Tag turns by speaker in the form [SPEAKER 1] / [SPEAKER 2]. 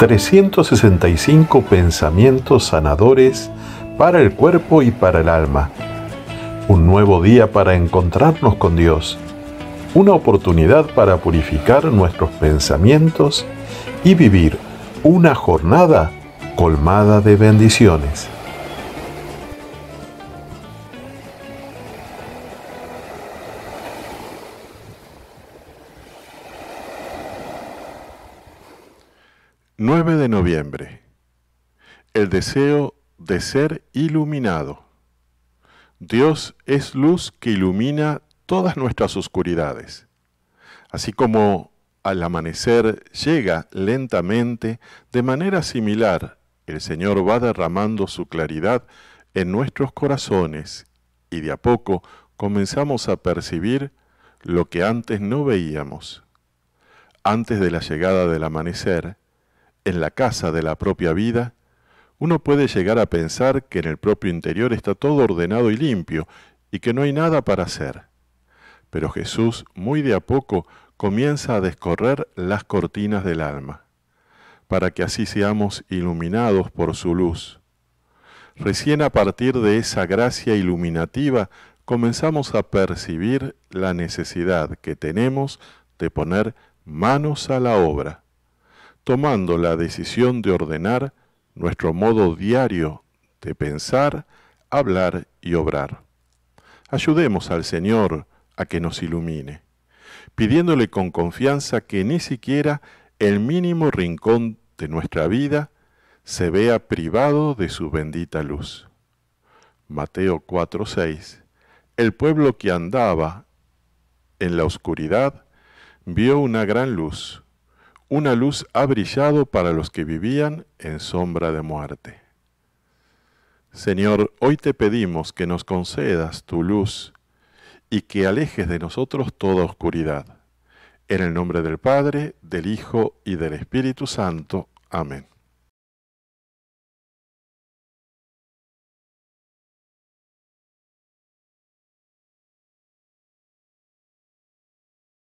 [SPEAKER 1] 365 pensamientos sanadores para el cuerpo y para el alma. Un nuevo día para encontrarnos con Dios. Una oportunidad para purificar nuestros pensamientos y vivir una jornada colmada de bendiciones. 9 de noviembre. El deseo de ser iluminado. Dios es luz que ilumina todas nuestras oscuridades. Así como al amanecer llega lentamente, de manera similar, el Señor va derramando su claridad en nuestros corazones y de a poco comenzamos a percibir lo que antes no veíamos. Antes de la llegada del amanecer, en la casa de la propia vida, uno puede llegar a pensar que en el propio interior está todo ordenado y limpio y que no hay nada para hacer. Pero Jesús, muy de a poco, comienza a descorrer las cortinas del alma, para que así seamos iluminados por su luz. Recién a partir de esa gracia iluminativa comenzamos a percibir la necesidad que tenemos de poner manos a la obra tomando la decisión de ordenar nuestro modo diario de pensar, hablar y obrar. Ayudemos al Señor a que nos ilumine, pidiéndole con confianza que ni siquiera el mínimo rincón de nuestra vida se vea privado de su bendita luz. Mateo 4:6 El pueblo que andaba en la oscuridad vio una gran luz una luz ha brillado para los que vivían en sombra de muerte. Señor, hoy te pedimos que nos concedas tu luz y que alejes de nosotros toda oscuridad. En el nombre del Padre, del Hijo y del Espíritu Santo. Amén.